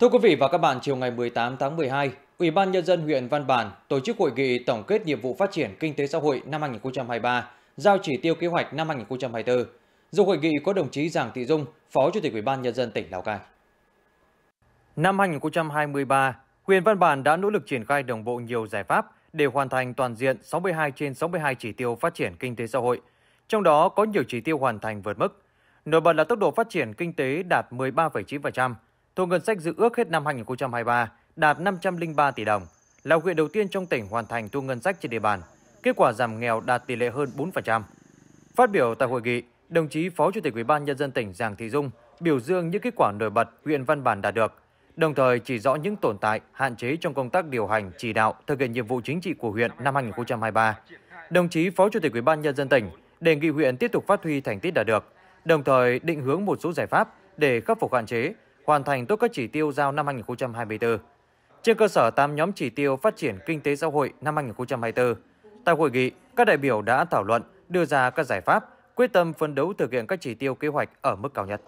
Thưa quý vị và các bạn, chiều ngày 18 tháng 12, Ủy ban Nhân dân huyện Văn Bản tổ chức hội nghị tổng kết nhiệm vụ phát triển kinh tế xã hội năm 2023, giao chỉ tiêu kế hoạch năm 2024. Dự hội nghị có đồng chí Giàng Thị Dung, Phó Chủ tịch Ủy ban Nhân dân tỉnh Lào Cai. Năm 2023, huyện Văn Bản đã nỗ lực triển khai đồng bộ nhiều giải pháp để hoàn thành toàn diện 62 trên 62 chỉ tiêu phát triển kinh tế xã hội, trong đó có nhiều chỉ tiêu hoàn thành vượt mức. Nổi bật là tốc độ phát triển kinh tế đạt 13,9%, Thu ngân sách dự ước hết năm 2023 đạt 503 tỷ đồng, là huyện đầu tiên trong tỉnh hoàn thành thu ngân sách trên địa bàn. Kết quả giảm nghèo đạt tỷ lệ hơn 4%. Phát biểu tại hội nghị, đồng chí Phó Chủ tịch Ủy ban nhân dân tỉnh Giàng Thị Dung biểu dương những kết quả nổi bật huyện Văn Bản đạt được, đồng thời chỉ rõ những tồn tại, hạn chế trong công tác điều hành, chỉ đạo thực hiện nhiệm vụ chính trị của huyện năm 2023. Đồng chí Phó Chủ tịch Ủy ban nhân dân tỉnh đề nghị huyện tiếp tục phát huy thành tích đạt được, đồng thời định hướng một số giải pháp để khắc phục hạn chế, hoàn thành tốt các chỉ tiêu giao năm 2024. Trên cơ sở 8 nhóm chỉ tiêu phát triển kinh tế xã hội năm 2024, tại hội nghị, các đại biểu đã thảo luận, đưa ra các giải pháp, quyết tâm phấn đấu thực hiện các chỉ tiêu kế hoạch ở mức cao nhất.